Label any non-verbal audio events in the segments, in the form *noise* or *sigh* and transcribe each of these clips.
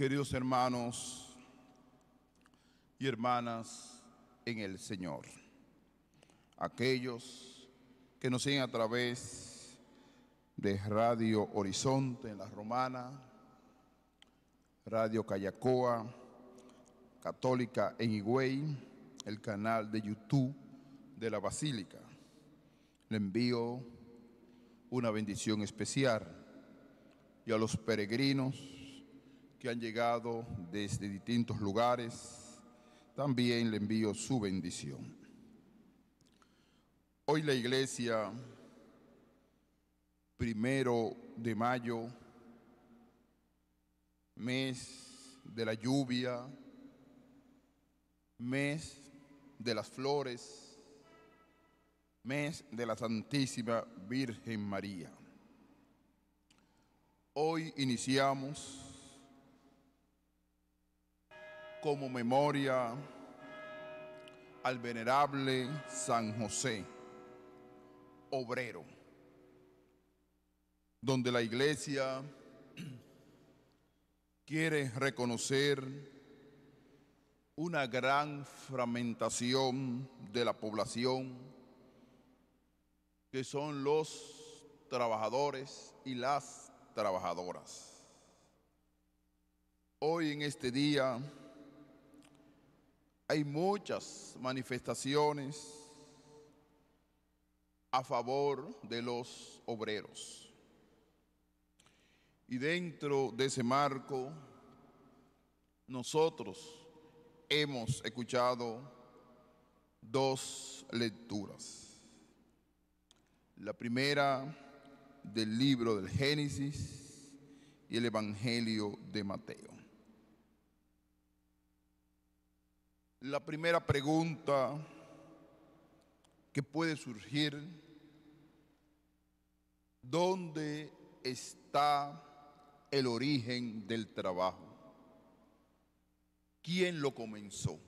queridos hermanos y hermanas en el Señor, aquellos que nos siguen a través de Radio Horizonte en La Romana, Radio Cayacoa, Católica en Higüey, el canal de YouTube de la Basílica. Le envío una bendición especial y a los peregrinos que han llegado desde distintos lugares, también le envío su bendición. Hoy la iglesia, primero de mayo, mes de la lluvia, mes de las flores, mes de la Santísima Virgen María. Hoy iniciamos como memoria al venerable San José, obrero, donde la iglesia *clears throat* quiere reconocer una gran fragmentación de la población, que son los trabajadores y las trabajadoras. Hoy en este día hay muchas manifestaciones a favor de los obreros. Y dentro de ese marco, nosotros hemos escuchado dos lecturas. La primera del libro del Génesis y el Evangelio de Mateo. La primera pregunta que puede surgir, ¿dónde está el origen del trabajo? ¿Quién lo comenzó?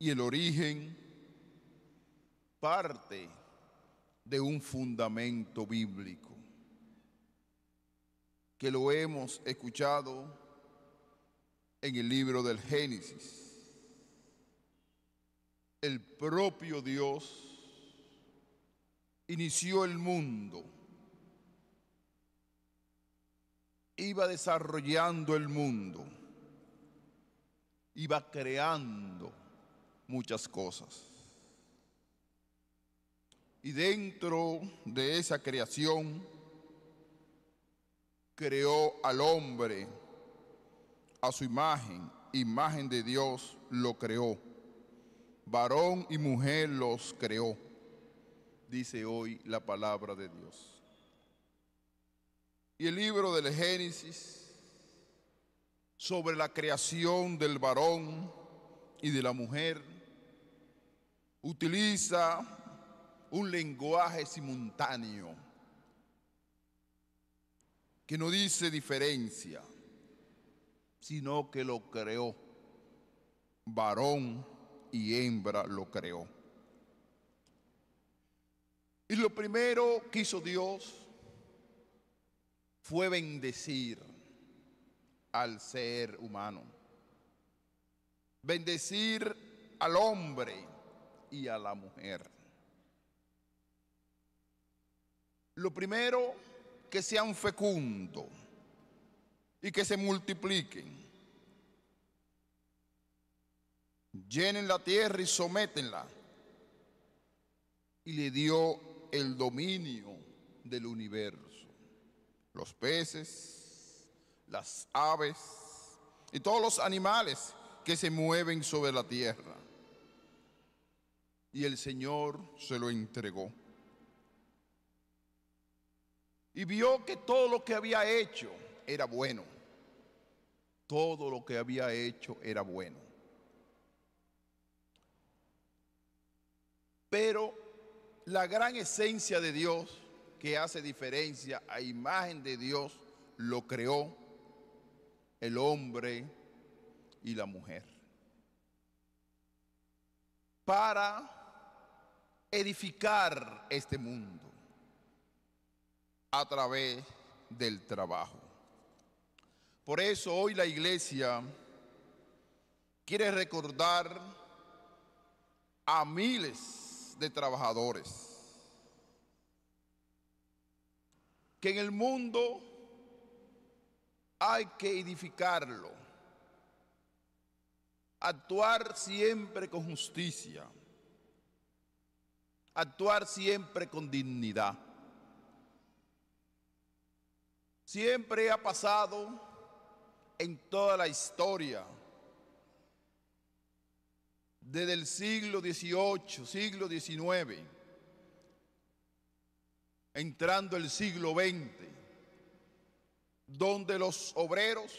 Y el origen parte de un fundamento bíblico que lo hemos escuchado en el libro del Génesis. El propio Dios inició el mundo, iba desarrollando el mundo, iba creando muchas cosas. Y dentro de esa creación creó al hombre, a su imagen, imagen de Dios lo creó. Varón y mujer los creó, dice hoy la palabra de Dios. Y el libro del Génesis sobre la creación del varón y de la mujer utiliza un lenguaje simultáneo que no dice diferencia sino que lo creó. Varón y hembra lo creó. Y lo primero que hizo Dios fue bendecir al ser humano. Bendecir al hombre y a la mujer. Lo primero, que sean fecundos y que se multipliquen. Llenen la tierra y sométenla. Y le dio el dominio del universo. Los peces, las aves y todos los animales que se mueven sobre la tierra. Y el Señor se lo entregó. Y vio que todo lo que había hecho era bueno. Todo lo que había hecho era bueno. Pero la gran esencia de Dios que hace diferencia a imagen de Dios lo creó el hombre y la mujer. Para edificar este mundo a través del trabajo. Por eso hoy la iglesia quiere recordar a miles de trabajadores que en el mundo hay que edificarlo, actuar siempre con justicia, actuar siempre con dignidad. Siempre ha pasado en toda la historia. Desde el siglo XVIII, siglo XIX, entrando el siglo XX, donde los obreros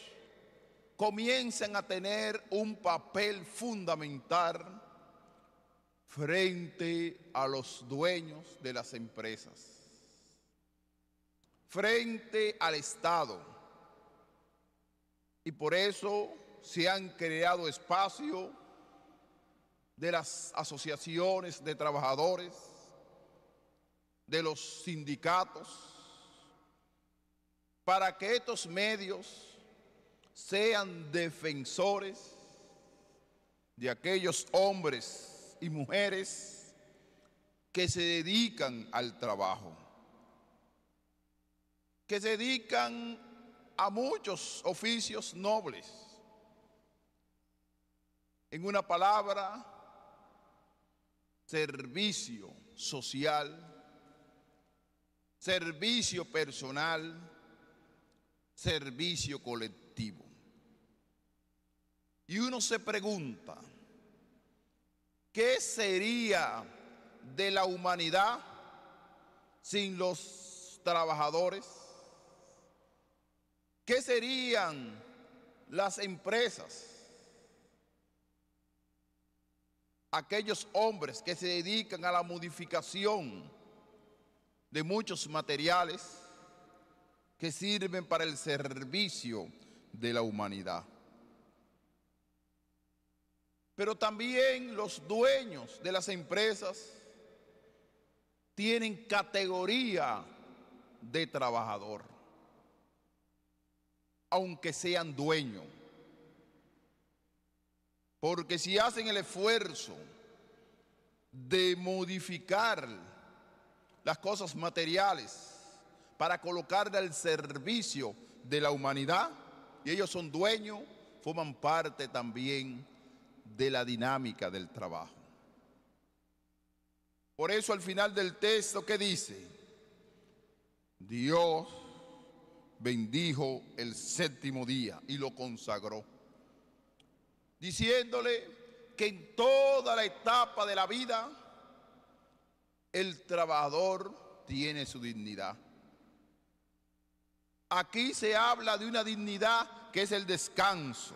comienzan a tener un papel fundamental frente a los dueños de las empresas, frente al Estado y por eso se han creado espacios de las asociaciones de trabajadores, de los sindicatos, para que estos medios sean defensores de aquellos hombres y mujeres que se dedican al trabajo, que se dedican a muchos oficios nobles. En una palabra, servicio social, servicio personal, servicio colectivo. Y uno se pregunta, ¿qué sería de la humanidad sin los trabajadores? ¿Qué serían las empresas? Aquellos hombres que se dedican a la modificación de muchos materiales que sirven para el servicio de la humanidad. Pero también los dueños de las empresas tienen categoría de trabajador aunque sean dueños. Porque si hacen el esfuerzo de modificar las cosas materiales para colocarlas al servicio de la humanidad, y ellos son dueños, forman parte también de la dinámica del trabajo. Por eso al final del texto, ¿qué dice? Dios bendijo el séptimo día y lo consagró, diciéndole que en toda la etapa de la vida el trabajador tiene su dignidad. Aquí se habla de una dignidad que es el descanso.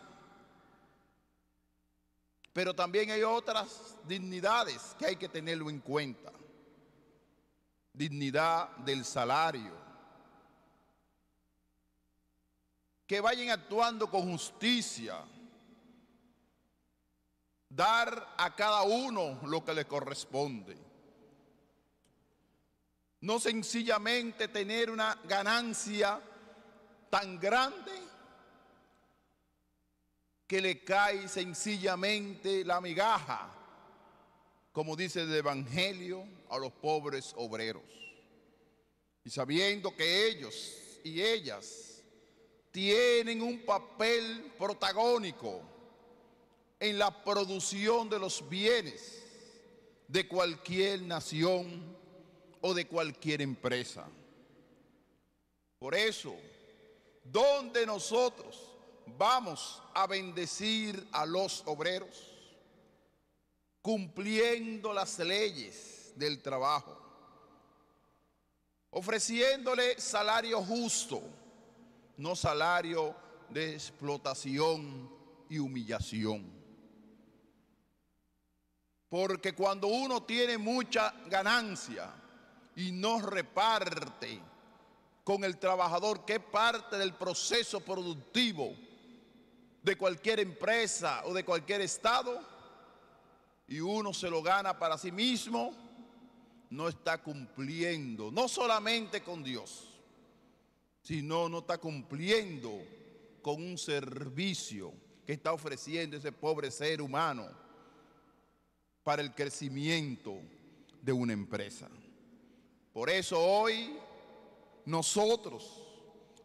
Pero también hay otras dignidades que hay que tenerlo en cuenta. Dignidad del salario, que vayan actuando con justicia, dar a cada uno lo que le corresponde. No sencillamente tener una ganancia tan grande que le cae sencillamente la migaja, como dice el Evangelio, a los pobres obreros. Y sabiendo que ellos y ellas tienen un papel protagónico en la producción de los bienes de cualquier nación o de cualquier empresa. Por eso, donde nosotros vamos a bendecir a los obreros? Cumpliendo las leyes del trabajo, ofreciéndole salario justo no salario de explotación y humillación. Porque cuando uno tiene mucha ganancia y no reparte con el trabajador que parte del proceso productivo de cualquier empresa o de cualquier estado, y uno se lo gana para sí mismo, no está cumpliendo, no solamente con Dios, si no, no está cumpliendo con un servicio que está ofreciendo ese pobre ser humano para el crecimiento de una empresa. Por eso hoy nosotros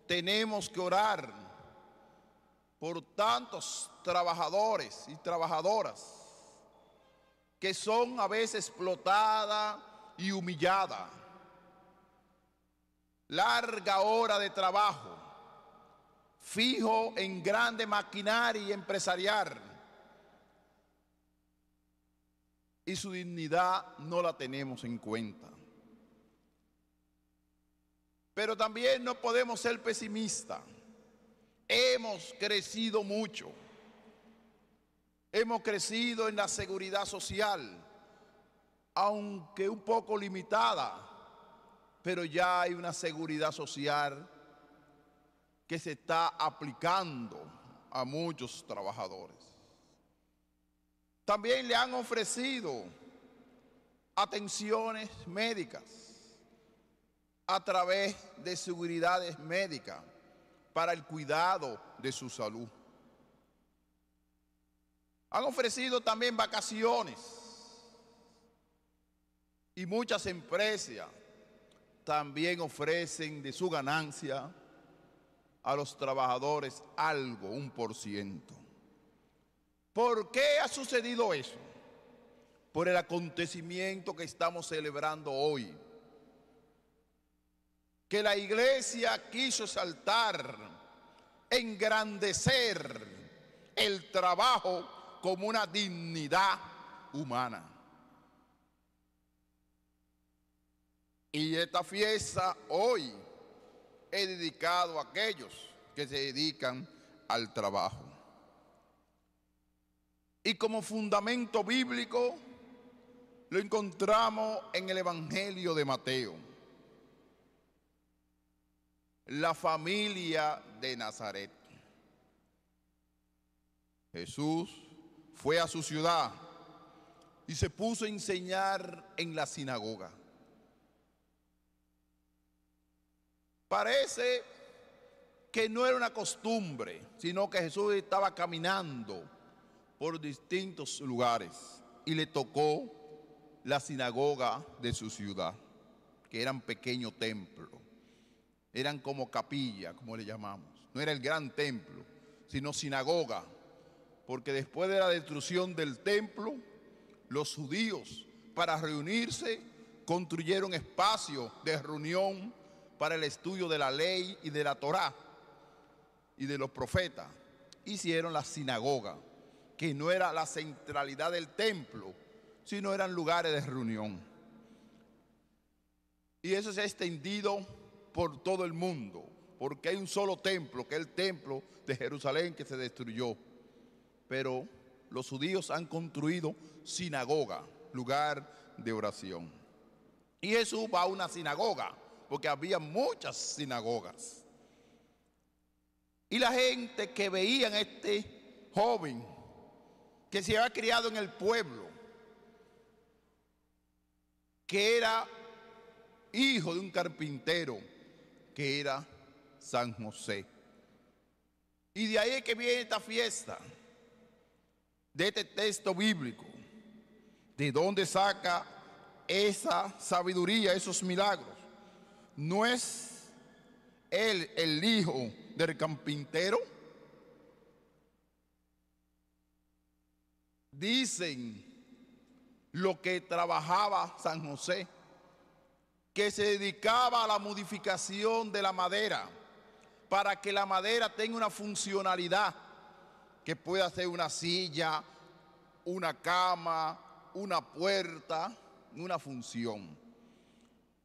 tenemos que orar por tantos trabajadores y trabajadoras que son a veces explotadas y humilladas larga hora de trabajo, fijo en grande maquinaria y empresarial, y su dignidad no la tenemos en cuenta. Pero también no podemos ser pesimistas. Hemos crecido mucho. Hemos crecido en la seguridad social, aunque un poco limitada pero ya hay una seguridad social que se está aplicando a muchos trabajadores. También le han ofrecido atenciones médicas a través de seguridades médicas para el cuidado de su salud. Han ofrecido también vacaciones y muchas empresas también ofrecen de su ganancia a los trabajadores algo, un por ciento. ¿Por qué ha sucedido eso? Por el acontecimiento que estamos celebrando hoy. Que la iglesia quiso saltar, engrandecer el trabajo como una dignidad humana. Y esta fiesta hoy es dedicado a aquellos que se dedican al trabajo. Y como fundamento bíblico lo encontramos en el Evangelio de Mateo. La familia de Nazaret. Jesús fue a su ciudad y se puso a enseñar en la sinagoga. Parece que no era una costumbre, sino que Jesús estaba caminando por distintos lugares y le tocó la sinagoga de su ciudad, que era un pequeño templo. Eran como capilla, como le llamamos. No era el gran templo, sino sinagoga, porque después de la destrucción del templo, los judíos para reunirse construyeron espacio de reunión para el estudio de la ley y de la Torá y de los profetas. Hicieron la sinagoga, que no era la centralidad del templo, sino eran lugares de reunión. Y eso se ha extendido por todo el mundo, porque hay un solo templo, que es el templo de Jerusalén que se destruyó. Pero los judíos han construido sinagoga, lugar de oración. Y Jesús va a una sinagoga porque había muchas sinagogas. Y la gente que veía a este joven que se había criado en el pueblo, que era hijo de un carpintero, que era San José. Y de ahí es que viene esta fiesta, de este texto bíblico, de dónde saca esa sabiduría, esos milagros. ¿No es él el hijo del campintero? Dicen lo que trabajaba San José, que se dedicaba a la modificación de la madera, para que la madera tenga una funcionalidad, que pueda ser una silla, una cama, una puerta, una función.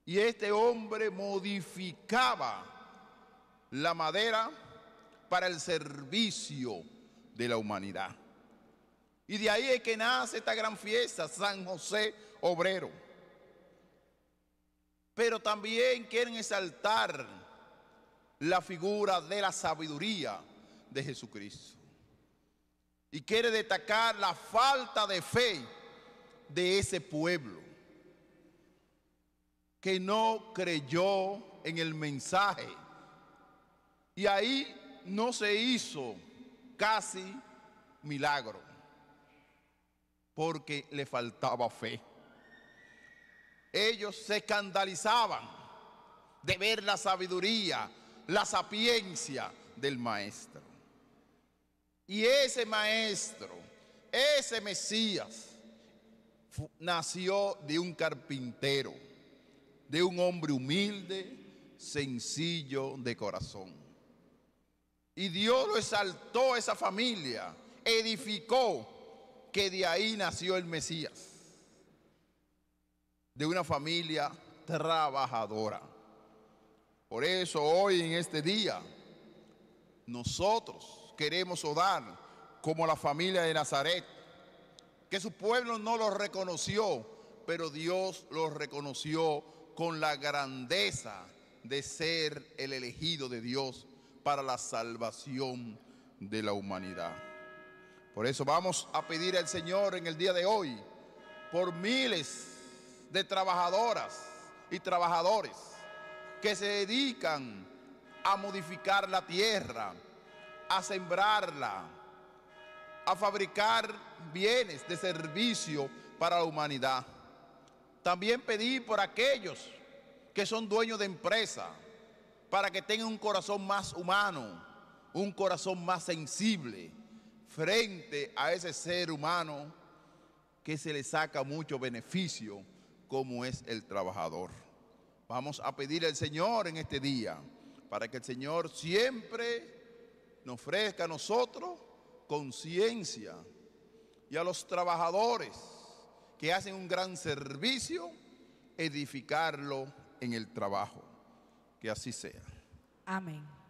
Y este hombre modificaba la madera para el servicio de la humanidad. Y de ahí es que nace esta gran fiesta, San José Obrero. Pero también quieren exaltar la figura de la sabiduría de Jesucristo. Y quiere destacar la falta de fe de ese pueblo que no creyó en el mensaje. Y ahí no se hizo casi milagro, porque le faltaba fe. Ellos se escandalizaban de ver la sabiduría, la sapiencia del maestro. Y ese maestro, ese Mesías, nació de un carpintero de un hombre humilde, sencillo de corazón. Y Dios lo exaltó a esa familia, edificó que de ahí nació el Mesías, de una familia trabajadora. Por eso hoy en este día nosotros queremos odar como la familia de Nazaret, que su pueblo no lo reconoció, pero Dios lo reconoció con la grandeza de ser el elegido de Dios para la salvación de la humanidad. Por eso vamos a pedir al Señor en el día de hoy por miles de trabajadoras y trabajadores que se dedican a modificar la tierra, a sembrarla, a fabricar bienes de servicio para la humanidad. También pedí por aquellos que son dueños de empresa, para que tengan un corazón más humano, un corazón más sensible frente a ese ser humano que se le saca mucho beneficio como es el trabajador. Vamos a pedir al Señor en este día para que el Señor siempre nos ofrezca a nosotros conciencia y a los trabajadores que hacen un gran servicio, edificarlo en el trabajo. Que así sea. Amén.